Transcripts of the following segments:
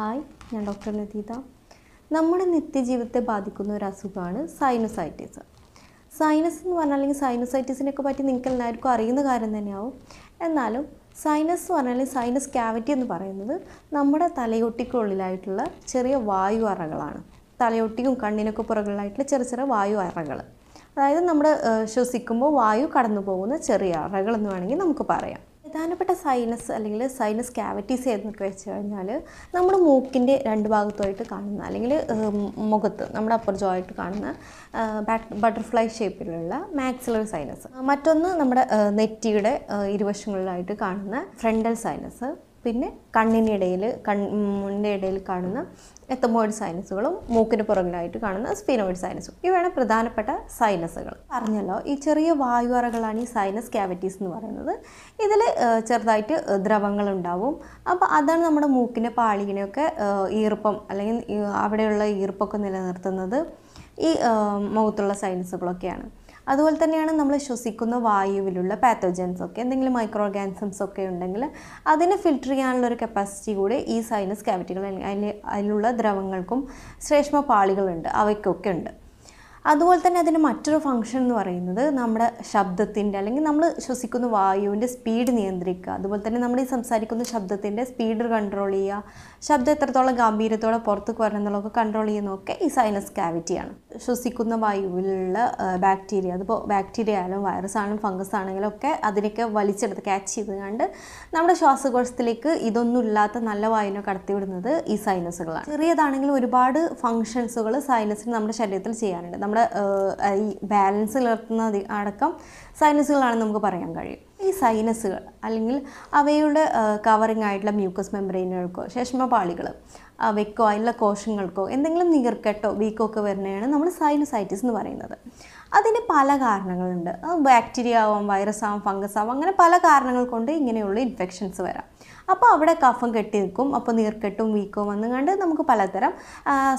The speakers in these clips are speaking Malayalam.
ഹായ് ഞാൻ ഡോക്ടർ ലതീത നമ്മുടെ നിത്യജീവിതത്തെ ബാധിക്കുന്ന ഒരു അസുഖമാണ് സൈനസൈറ്റിസ് സൈനസ് എന്ന് പറഞ്ഞാൽ അല്ലെങ്കിൽ സൈനസൈറ്റിസിനെയൊക്കെ പറ്റി നിങ്ങൾക്ക് എല്ലാവർക്കും അറിയുന്ന കാര്യം തന്നെയാവും എന്നാലും സൈനസ് എന്ന് പറഞ്ഞാൽ സൈനസ് ക്യാവിറ്റി എന്ന് പറയുന്നത് നമ്മുടെ തലയൊട്ടിക്കുള്ളിലായിട്ടുള്ള ചെറിയ വായു അറകളാണ് തലയൊട്ടിക്കും കണ്ണിനൊക്കെ പുറകിലായിട്ടുള്ള ചെറിയ ചെറിയ വായു അറകൾ അതായത് നമ്മുടെ ശ്വസിക്കുമ്പോൾ വായു കടന്നു പോകുന്ന ചെറിയ അറകളെന്ന് എന്ന് വേണമെങ്കിൽ നമുക്ക് പറയാം പ്രധാനപ്പെട്ട സൈനസ് അല്ലെങ്കിൽ സൈനസ് ക്യാവിറ്റീസ് ഏതെന്നൊക്കെ വെച്ച് കഴിഞ്ഞാൽ നമ്മുടെ മൂക്കിൻ്റെ രണ്ട് ഭാഗത്തായിട്ട് കാണുന്ന അല്ലെങ്കിൽ മുഖത്ത് നമ്മുടെ അപ്പർ ജോ ആയിട്ട് കാണുന്ന ബട്ടർഫ്ലൈ ഷേപ്പിലുള്ള മാക്സിലർ സൈനസ് മറ്റൊന്ന് നമ്മുടെ നെറ്റിയുടെ ഇരുവശങ്ങളിലായിട്ട് കാണുന്ന ഫ്രണ്ടൽ സൈനസ് പിന്നെ കണ്ണിനിടയിൽ കൺ മുന്നിൻ്റെ ഇടയിൽ കാണുന്ന എത്തമോയിഡ് സൈനസുകളും മൂക്കിന് പുറകിലായിട്ട് കാണുന്ന സ്പിനോയിഡ് സൈനസും ഇവയാണ് പ്രധാനപ്പെട്ട സൈനസുകൾ പറഞ്ഞല്ലോ ഈ ചെറിയ അറകളാണ് ഈ സൈനസ് ക്യാവിറ്റീസ് എന്ന് പറയുന്നത് ഇതിൽ ചെറുതായിട്ട് ദ്രവങ്ങളുണ്ടാവും അപ്പോൾ അതാണ് നമ്മുടെ മൂക്കിൻ്റെ പാളിയിനെയൊക്കെ ഈർപ്പം അല്ലെങ്കിൽ അവിടെയുള്ള ഈർപ്പൊക്കെ നിലനിർത്തുന്നത് ഈ മുഖത്തുള്ള സൈനസുകളൊക്കെയാണ് അതുപോലെ തന്നെയാണ് നമ്മൾ ശ്വസിക്കുന്ന വായുവിലുള്ള പാത്തോജൻസ് ഒക്കെ എന്തെങ്കിലും മൈക്രോ ഓർഗാനിസംസ് ഒക്കെ ഉണ്ടെങ്കിൽ അതിനെ ഫിൽറ്റർ ചെയ്യാനുള്ള ഒരു കപ്പാസിറ്റി കൂടി ഈ സൈനസ് ക്യാവിറ്റികൾ അതിലുള്ള ദ്രവങ്ങൾക്കും ശ്രേഷ്മ പാളികളുണ്ട് അവയ്ക്കൊക്കെ ഉണ്ട് അതുപോലെ തന്നെ അതിന് മറ്റൊരു ഫംഗ്ഷൻ എന്ന് പറയുന്നത് നമ്മുടെ ശബ്ദത്തിൻ്റെ അല്ലെങ്കിൽ നമ്മൾ ശ്വസിക്കുന്ന വായുവിൻ്റെ സ്പീഡ് നിയന്ത്രിക്കുക അതുപോലെ തന്നെ നമ്മൾ ഈ സംസാരിക്കുന്ന ശബ്ദത്തിൻ്റെ സ്പീഡ് കൺട്രോൾ ചെയ്യുക ശബ്ദം എത്രത്തോളം ഗംഭീരത്തോളം പുറത്തേക്ക് വരണം എന്നുള്ളതൊക്കെ കൺട്രോൾ ചെയ്യുന്നതൊക്കെ ഈ സൈനസ് ക്യാവിറ്റിയാണ് ശ്വസിക്കുന്ന വായുവിലുള്ള ബാക്ടീരിയ അതിപ്പോൾ ബാക്ടീരിയ ആയാലും വൈറസ് ആണെങ്കിലും ഫംഗസ് ആണെങ്കിലും ഒക്കെ അതിനൊക്കെ വലിച്ചെടുത്ത് ക്യാച്ച് ചെയ്ത് കണ്ട് നമ്മുടെ ശ്വാസകോശത്തിലേക്ക് ഇതൊന്നും ഇല്ലാത്ത നല്ല വായുവിനെ കടത്തിവിടുന്നത് ഈ സൈനസുകളാണ് ചെറിയതാണെങ്കിലും ഒരുപാട് ഫങ്ഷൻസുകൾ സൈനസിന് നമ്മുടെ ശരീരത്തിൽ ചെയ്യാനുണ്ട് നമ്മുടെ ഈ ബാലൻസ് നിലനിർത്തുന്ന അടക്കം സൈനസുകളാണെന്ന് നമുക്ക് പറയാൻ കഴിയും ഈ സൈനസുകൾ അല്ലെങ്കിൽ അവയുടെ കവറിങ് ആയിട്ടുള്ള മ്യൂക്കസ് മെമ്പറൈനുകൾക്കോ ശേഷ്മപാളികൾ വെക്കോ അതിലുള്ള കോശങ്ങൾക്കോ എന്തെങ്കിലും നീർക്കെട്ടോ വീക്കോ ഒക്കെ വരുന്നതാണ് നമ്മൾ സൈനസൈറ്റിസ് എന്ന് പറയുന്നത് അതിന് പല കാരണങ്ങളുണ്ട് ബാക്ടീരിയ ആവാം വൈറസ് ആവാം ഫംഗസ് ആവാം അങ്ങനെ പല കാരണങ്ങൾ കൊണ്ട് ഇങ്ങനെയുള്ള ഇൻഫെക്ഷൻസ് വരാം അപ്പോൾ അവിടെ കഫം കെട്ടി നിൽക്കും അപ്പോൾ നീർക്കെട്ടും വീക്കോ വന്നുകൊണ്ട് നമുക്ക് പലതരം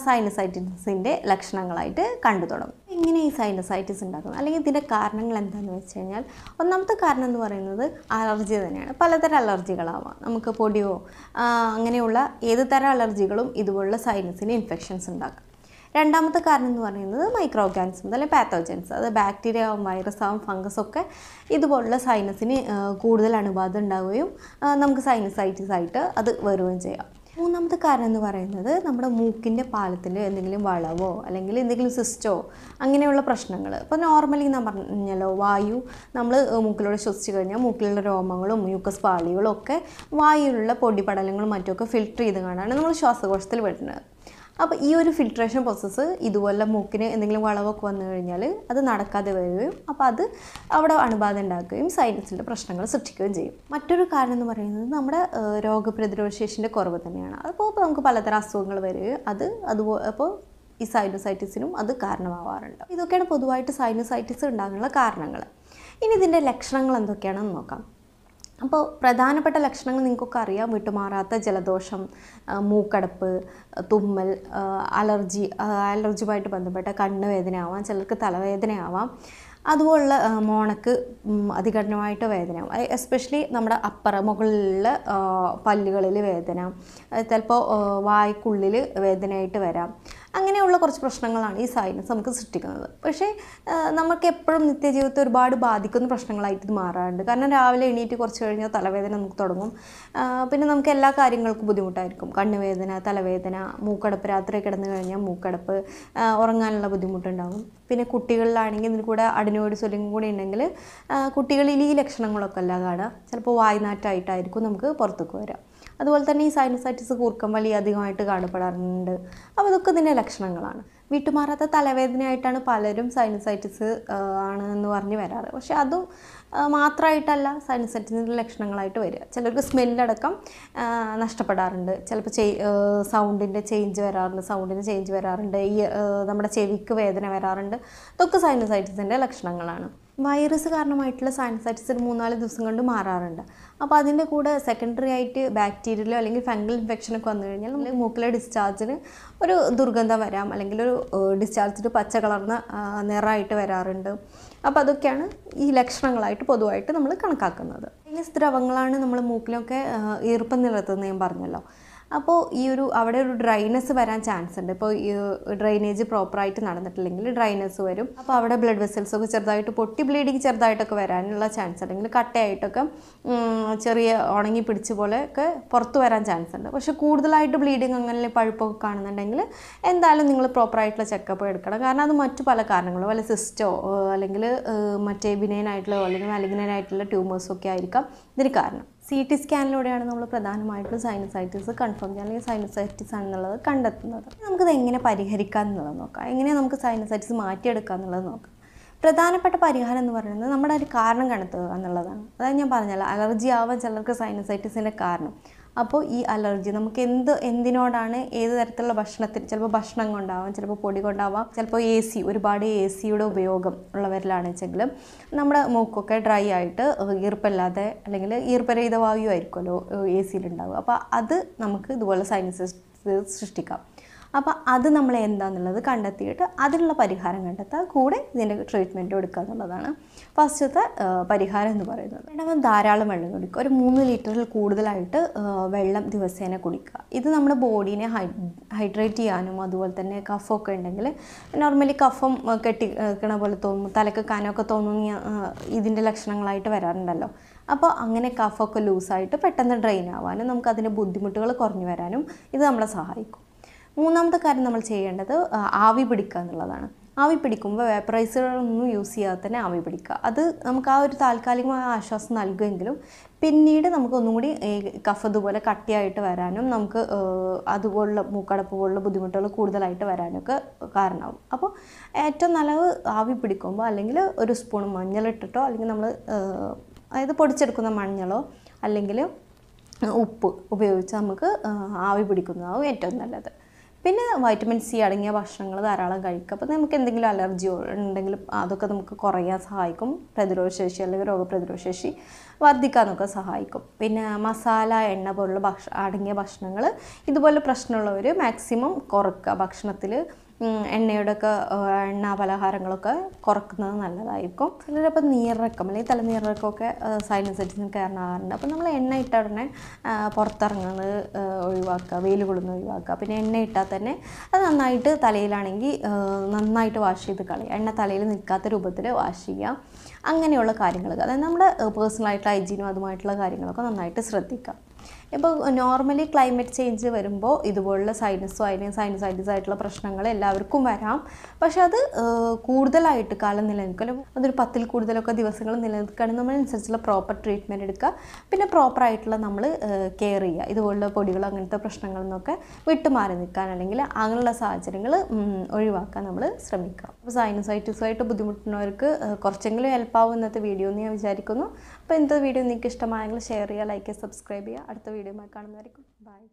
സൈനസൈറ്റിസിൻ്റെ ലക്ഷണങ്ങളായിട്ട് കണ്ടു തുടങ്ങും എങ്ങനെ ഈ സൈനസൈറ്റിസ് ഉണ്ടാക്കുന്നത് അല്ലെങ്കിൽ ഇതിൻ്റെ കാരണങ്ങൾ എന്താണെന്ന് വെച്ച് കഴിഞ്ഞാൽ ഒന്നാമത്തെ കാരണം എന്ന് പറയുന്നത് അലർജി തന്നെയാണ് പലതരം അലർജികളാവാം നമുക്ക് പൊടിയോ അങ്ങനെയുള്ള ഏത് തരം അലർജികളും ഇതുപോലുള്ള സൈനസിന് ഇൻഫെക്ഷൻസ് ഉണ്ടാക്കാം രണ്ടാമത്തെ കാരണം എന്ന് പറയുന്നത് മൈക്രോ അല്ലെങ്കിൽ പാത്തോജൻസ് അത് ബാക്ടീരിയ ആവും വൈറസ് ആവും ഫംഗസ് ഒക്കെ ഇതുപോലുള്ള സൈനസിന് കൂടുതൽ അണുബാധ ഉണ്ടാവുകയും നമുക്ക് സൈനസൈറ്റിസ് ആയിട്ട് അത് വരുകയും ചെയ്യാം മൂന്നാമത്തെ കാരണം എന്ന് പറയുന്നത് നമ്മുടെ മൂക്കിൻ്റെ പാലത്തിൽ എന്തെങ്കിലും വളവോ അല്ലെങ്കിൽ എന്തെങ്കിലും സിസ്റ്റോ അങ്ങനെയുള്ള പ്രശ്നങ്ങൾ ഇപ്പോൾ നോർമലി ഞാൻ പറഞ്ഞല്ലോ വായു നമ്മൾ മൂക്കിലൂടെ ശ്വസിച്ച് കഴിഞ്ഞാൽ മൂക്കിലുള്ള രോമങ്ങളും മ്യൂക്കസ് പാളികളും ഒക്കെ വായുവിലുള്ള പൊടിപടലങ്ങളും മറ്റുമൊക്കെ ഫിൽട്ടർ ചെയ്ത് കാണാണ് നമ്മൾ ശ്വാസകോശത്തിൽ വിടുന്നത് അപ്പോൾ ഈ ഒരു ഫിൽട്രേഷൻ പ്രോസസ്സ് ഇതുപോലെ മൂക്കിന് എന്തെങ്കിലും വളവൊക്കെ വന്നു കഴിഞ്ഞാൽ അത് നടക്കാതെ വരികയും അപ്പോൾ അത് അവിടെ അണുബാധ ഉണ്ടാക്കുകയും സൈനസിൻ്റെ പ്രശ്നങ്ങൾ സൃഷ്ടിക്കുകയും ചെയ്യും മറ്റൊരു കാരണം എന്ന് പറയുന്നത് നമ്മുടെ രോഗപ്രതിരോധ ശേഷിൻ്റെ കുറവ് തന്നെയാണ് അപ്പോൾ ഇപ്പോൾ നമുക്ക് പലതരം അസുഖങ്ങൾ വരികയും അത് അതുപോലെ അപ്പോൾ ഈ സൈനസൈറ്റിസിനും അത് കാരണമാവാറുണ്ട് ഇതൊക്കെയാണ് പൊതുവായിട്ട് സൈനസൈറ്റിസ് ഉണ്ടാകാനുള്ള കാരണങ്ങൾ ഇനി ഇതിൻ്റെ ലക്ഷണങ്ങൾ എന്തൊക്കെയാണെന്ന് നോക്കാം അപ്പോൾ പ്രധാനപ്പെട്ട ലക്ഷണങ്ങൾ നിങ്ങൾക്കൊക്കെ അറിയാം വിട്ടുമാറാത്ത ജലദോഷം മൂക്കടപ്പ് തുമ്മൽ അലർജി അലർജിയുമായിട്ട് ബന്ധപ്പെട്ട കണ്ണ് വേദന ആവാം ചിലർക്ക് തലവേദന ആവാം അതുപോലുള്ള മോണക്ക് അതികഠിനമായിട്ട് വേദന എസ്പെഷ്യലി നമ്മുടെ അപ്പറ മുകളിലുള്ള പല്ലുകളിൽ വേദന ചിലപ്പോൾ വായ്ക്കുള്ളിൽ വേദനയായിട്ട് വരാം അങ്ങനെയുള്ള കുറച്ച് പ്രശ്നങ്ങളാണ് ഈ സൈലൻസ് നമുക്ക് സൃഷ്ടിക്കുന്നത് പക്ഷേ നമുക്ക് എപ്പോഴും നിത്യജീവിതത്തെ ഒരുപാട് ബാധിക്കുന്ന പ്രശ്നങ്ങളായിട്ട് ഇത് മാറാറുണ്ട് കാരണം രാവിലെ എണീറ്റ് കുറച്ച് കഴിഞ്ഞാൽ തലവേദന നമുക്ക് തുടങ്ങും പിന്നെ നമുക്ക് എല്ലാ കാര്യങ്ങൾക്കും ബുദ്ധിമുട്ടായിരിക്കും കണ്ണുവേദന തലവേദന മൂക്കടപ്പ് രാത്രി കിടന്നു കഴിഞ്ഞാൽ മൂക്കടപ്പ് ഉറങ്ങാനുള്ള ബുദ്ധിമുട്ടുണ്ടാകും പിന്നെ കുട്ടികളിലാണെങ്കിൽ ഇതിൽ കൂടെ അഡിനോയിഡ് സ്വലിംഗ് കൂടി ഉണ്ടെങ്കിൽ കുട്ടികളിൽ ഈ ലക്ഷണങ്ങളൊക്കെ അല്ല കാണുക ചിലപ്പോൾ വായ്നാറ്റായിട്ടായിരിക്കും നമുക്ക് പുറത്തേക്ക് വരാം അതുപോലെ തന്നെ ഈ സൈനസൈറ്റിസ് കൂർക്കം വലിയ അധികമായിട്ട് കാണപ്പെടാറുണ്ട് അപ്പോൾ ഇതൊക്കെ ഇതിൻ്റെ ലക്ഷണങ്ങളാണ് വിട്ടുമാറാത്ത തലവേദനയായിട്ടാണ് പലരും സൈനസൈറ്റിസ് ആണ് എന്ന് പറഞ്ഞ് വരാറ് പക്ഷെ അതും മാത്രമായിട്ടല്ല സൈനസൈറ്റിസിൻ്റെ ലക്ഷണങ്ങളായിട്ട് വരിക ചിലർക്ക് സ്മെല്ലടക്കം നഷ്ടപ്പെടാറുണ്ട് ചിലപ്പോൾ ചെയ് സൗണ്ടിൻ്റെ ചേഞ്ച് വരാറുണ്ട് സൗണ്ടിന് ചേഞ്ച് വരാറുണ്ട് ഈ നമ്മുടെ ചെവിക്ക് വേദന വരാറുണ്ട് ഇതൊക്കെ സൈനസൈറ്റിസിൻ്റെ ലക്ഷണങ്ങളാണ് വൈറസ് കാരണമായിട്ടുള്ള സൈനസൈറ്റിസ് ഒരു മൂന്നാല് ദിവസം കൊണ്ട് മാറാറുണ്ട് അപ്പോൾ അതിൻ്റെ കൂടെ സെക്കൻഡറി ആയിട്ട് ബാക്ടീരിയലോ അല്ലെങ്കിൽ ഫംഗൽ ഇൻഫെക്ഷനൊക്കെ വന്നു കഴിഞ്ഞാൽ നമ്മൾ മൂക്കിലെ ഡിസ്ചാർജിന് ഒരു ദുർഗന്ധം വരാം അല്ലെങ്കിൽ ഒരു ഡിസ്ചാർജിന് പച്ച കളർന്ന നിറമായിട്ട് വരാറുണ്ട് അപ്പോൾ അതൊക്കെയാണ് ഈ ലക്ഷണങ്ങളായിട്ട് പൊതുവായിട്ട് നമ്മൾ കണക്കാക്കുന്നത് ഇനി സ്രവങ്ങളാണ് നമ്മൾ മൂക്കിലൊക്കെ ഈർപ്പം നിലത്തുന്നത് ഞാൻ പറഞ്ഞല്ലോ അപ്പോൾ ഈ ഒരു അവിടെ ഒരു ഡ്രൈനസ് വരാൻ ചാൻസ് ഉണ്ട് ഇപ്പോൾ ഈ ഡ്രൈനേജ് പ്രോപ്പറായിട്ട് നടന്നിട്ടില്ലെങ്കിൽ ഡ്രൈനസ് വരും അപ്പോൾ അവിടെ ബ്ലഡ് വെസൽസ് ഒക്കെ ചെറുതായിട്ട് പൊട്ടി ബ്ലീഡിങ് ചെറുതായിട്ടൊക്കെ വരാനുള്ള ചാൻസ് അല്ലെങ്കിൽ കട്ടയായിട്ടൊക്കെ ചെറിയ ഉണങ്ങി പിടിച്ച പോലെ ഒക്കെ പുറത്ത് വരാൻ ചാൻസ് ഉണ്ട് പക്ഷേ കൂടുതലായിട്ട് ബ്ലീഡിങ് അങ്ങനെ പഴുപ്പൊക്കെ കാണുന്നുണ്ടെങ്കിൽ എന്തായാലും നിങ്ങൾ പ്രോപ്പറായിട്ടുള്ള ചെക്കപ്പ് എടുക്കണം കാരണം അത് മറ്റു പല കാരണങ്ങളോ വല്ല സിസ്റ്റോ അല്ലെങ്കിൽ മറ്റേ ബിനൈനായിട്ടുള്ള അല്ലെങ്കിൽ മാലിഗ്നൈനായിട്ടുള്ള ട്യൂമേഴ്സൊക്കെ ആയിരിക്കാം ഇതിന് കാരണം സി ടി സ്കാനിലൂടെയാണ് നമ്മൾ പ്രധാനമായിട്ടും സൈനസൈറ്റിസ് കൺഫേം ചെയ്യുക അല്ലെങ്കിൽ സൈനസൈറ്റിസ് ആണെന്നുള്ളത് കണ്ടെത്തുന്നത് നമുക്കത് എങ്ങനെ പരിഹരിക്കാം എന്നുള്ളത് നോക്കാം എങ്ങനെ നമുക്ക് സൈനസൈറ്റിസ് മാറ്റിയെടുക്കാം എന്നുള്ളത് നോക്കാം പ്രധാനപ്പെട്ട പരിഹാരം എന്ന് പറയുന്നത് നമ്മുടെ ഒരു കാരണം കണ്ടെത്തുക എന്നുള്ളതാണ് അതായത് ഞാൻ പറഞ്ഞല്ലോ അലർജി ആവാൻ ചിലർക്ക് സൈനസൈറ്റിസിൻ്റെ കാരണം അപ്പോൾ ഈ അലർജി നമുക്ക് എന്ത് എന്തിനോടാണ് ഏത് തരത്തിലുള്ള ഭക്ഷണത്തിൽ ചിലപ്പോൾ ഭക്ഷണം കൊണ്ടാവാം ചിലപ്പോൾ പൊടി കൊണ്ടാവാം ചിലപ്പോൾ എ സി ഒരുപാട് എ സിയുടെ ഉപയോഗം വെച്ചെങ്കിലും നമ്മുടെ മൂക്കൊക്കെ ഡ്രൈ ആയിട്ട് ഈർപ്പല്ലാതെ അല്ലെങ്കിൽ ഈർപ്പരഹിത വായു ആയിരിക്കുമല്ലോ എ സിയിലുണ്ടാവുക അപ്പോൾ അത് നമുക്ക് ഇതുപോലെ സൈനസ് സൃഷ്ടിക്കാം അപ്പോൾ അത് നമ്മൾ എന്താണെന്നുള്ളത് കണ്ടെത്തിയിട്ട് അതിനുള്ള പരിഹാരം കണ്ടെത്തുക കൂടെ ഇതിൻ്റെ ട്രീറ്റ്മെൻറ്റ് കൊടുക്കുക എന്നുള്ളതാണ് ഫസ്റ്റത്തെ പരിഹാരം എന്ന് പറയുന്നത് രണ്ടാമത് ധാരാളം വെള്ളം കുടിക്കുക ഒരു മൂന്ന് ലിറ്ററിൽ കൂടുതലായിട്ട് വെള്ളം ദിവസേന കുടിക്കുക ഇത് നമ്മുടെ ബോഡീനെ ഹൈഡ്രേറ്റ് ചെയ്യാനും അതുപോലെ തന്നെ കഫമൊക്കെ ഉണ്ടെങ്കിൽ നോർമലി കഫം കെട്ടി നിൽക്കണ പോലെ തോന്നും തലക്ക് കനമൊക്കെ തോന്നുന്ന ഇതിൻ്റെ ലക്ഷണങ്ങളായിട്ട് വരാറുണ്ടല്ലോ അപ്പോൾ അങ്ങനെ കഫൊക്കെ ലൂസായിട്ട് പെട്ടെന്ന് ഡ്രെയിൻ ആവാനും നമുക്കതിൻ്റെ ബുദ്ധിമുട്ടുകൾ കുറഞ്ഞു വരാനും ഇത് നമ്മളെ സഹായിക്കും മൂന്നാമത്തെ കാര്യം നമ്മൾ ചെയ്യേണ്ടത് ആവി പിടിക്കുക എന്നുള്ളതാണ് ആവി പിടിക്കുമ്പോൾ വേപ്പറൈസറൊന്നും യൂസ് ചെയ്യാതെ തന്നെ ആവി പിടിക്കുക അത് നമുക്ക് ആ ഒരു താൽക്കാലികമായ ആശ്വാസം നൽകുമെങ്കിലും പിന്നീട് നമുക്ക് ഒന്നും കൂടി കഫ് ഇതുപോലെ കട്ടിയായിട്ട് വരാനും നമുക്ക് അതുപോലുള്ള മൂക്കടപ്പ് പോലുള്ള ബുദ്ധിമുട്ടുകൾ കൂടുതലായിട്ട് വരാനൊക്കെ കാരണമാകും അപ്പോൾ ഏറ്റവും നല്ലത് ആവി പിടിക്കുമ്പോൾ അല്ലെങ്കിൽ ഒരു സ്പൂൺ മഞ്ഞളിട്ടിട്ടോ അല്ലെങ്കിൽ നമ്മൾ അതായത് പൊടിച്ചെടുക്കുന്ന മഞ്ഞളോ അല്ലെങ്കിൽ ഉപ്പ് ഉപയോഗിച്ച് നമുക്ക് ആവി പിടിക്കുന്നതാവും ഏറ്റവും നല്ലത് പിന്നെ വൈറ്റമിൻ സി അടങ്ങിയ ഭക്ഷണങ്ങൾ ധാരാളം കഴിക്കുക അപ്പോൾ നമുക്ക് എന്തെങ്കിലും അലർജി ഉണ്ടെങ്കിൽ അതൊക്കെ നമുക്ക് കുറയാൻ സഹായിക്കും പ്രതിരോധശേഷി അല്ലെങ്കിൽ രോഗപ്രതിരോധശേഷി വർദ്ധിക്കാനൊക്കെ സഹായിക്കും പിന്നെ മസാല എണ്ണ പോലുള്ള ഭക്ഷ അടങ്ങിയ ഭക്ഷണങ്ങൾ ഇതുപോലെ പ്രശ്നമുള്ളവർ മാക്സിമം കുറക്കുക ഭക്ഷണത്തിൽ എണ്ണയുടെയൊക്കെ എണ്ണ പലഹാരങ്ങളൊക്കെ കുറക്കുന്നത് നല്ലതായിരിക്കും ചിലരപ്പം നീറക്കം അല്ലെങ്കിൽ സൈലൻസ് സൈനസൈറ്റിന് കയറാറുണ്ട് അപ്പോൾ നമ്മൾ എണ്ണ ഇട്ട ഉടനെ പുറത്തിറങ്ങുന്നത് ഒഴിവാക്കുക വെയിൽ കൊള്ളുന്നത് ഒഴിവാക്കുക പിന്നെ എണ്ണ ഇട്ടാൽ തന്നെ അത് നന്നായിട്ട് തലയിലാണെങ്കിൽ നന്നായിട്ട് വാഷ് ചെയ്ത് കളയുക എണ്ണ തലയിൽ നിൽക്കാത്ത രൂപത്തിൽ വാഷ് ചെയ്യുക അങ്ങനെയുള്ള കാര്യങ്ങളൊക്കെ അതായത് നമ്മുടെ പേഴ്സണലായിട്ടുള്ള ഹൈജീനും അതുമായിട്ടുള്ള കാര്യങ്ങളൊക്കെ നന്നായിട്ട് ശ്രദ്ധിക്കുക ഇപ്പോൾ നോർമലി ക്ലൈമറ്റ് ചേഞ്ച് വരുമ്പോൾ ഇതുപോലുള്ള സൈനസോയിനെയും സൈനസൈറ്റിസ് ആയിട്ടുള്ള പ്രശ്നങ്ങൾ എല്ലാവർക്കും വരാം പക്ഷെ അത് കൂടുതലായിട്ട് കാലം നിലനിൽക്കലും അതൊരു പത്തിൽ കൂടുതലൊക്കെ ദിവസങ്ങൾ നിലനിൽക്കുകയാണെങ്കിൽ നമ്മളനുസരിച്ചുള്ള പ്രോപ്പർ ട്രീറ്റ്മെൻറ്റ് എടുക്കുക പിന്നെ പ്രോപ്പറായിട്ടുള്ള നമ്മൾ കെയർ ചെയ്യുക ഇതുപോലുള്ള പൊടികൾ അങ്ങനത്തെ പ്രശ്നങ്ങളിൽ നിന്നൊക്കെ വിട്ടുമാറി നിൽക്കാൻ അല്ലെങ്കിൽ അങ്ങനെയുള്ള സാഹചര്യങ്ങൾ ഒഴിവാക്കാൻ നമ്മൾ ശ്രമിക്കുക അപ്പോൾ സൈനസൈറ്റിസുമായിട്ട് ബുദ്ധിമുട്ടുന്നവർക്ക് കുറച്ചെങ്കിലും ഹെൽപ്പാവും ഇന്നത്തെ വീഡിയോ എന്ന് ഞാൻ വിചാരിക്കുന്നു അപ്പോൾ ഇന്നത്തെ വീഡിയോ നിങ്ങൾക്ക് ഇഷ്ടമായെങ്കിൽ ഷെയർ ചെയ്യുക ലൈക്ക് ചെയ്യുക സബ്സ്ക്രൈബ് ചെയ്യുക അടുത്ത വീഡിയോ വീഡിയോമായി കാണുന്നതായിരിക്കും ബൈ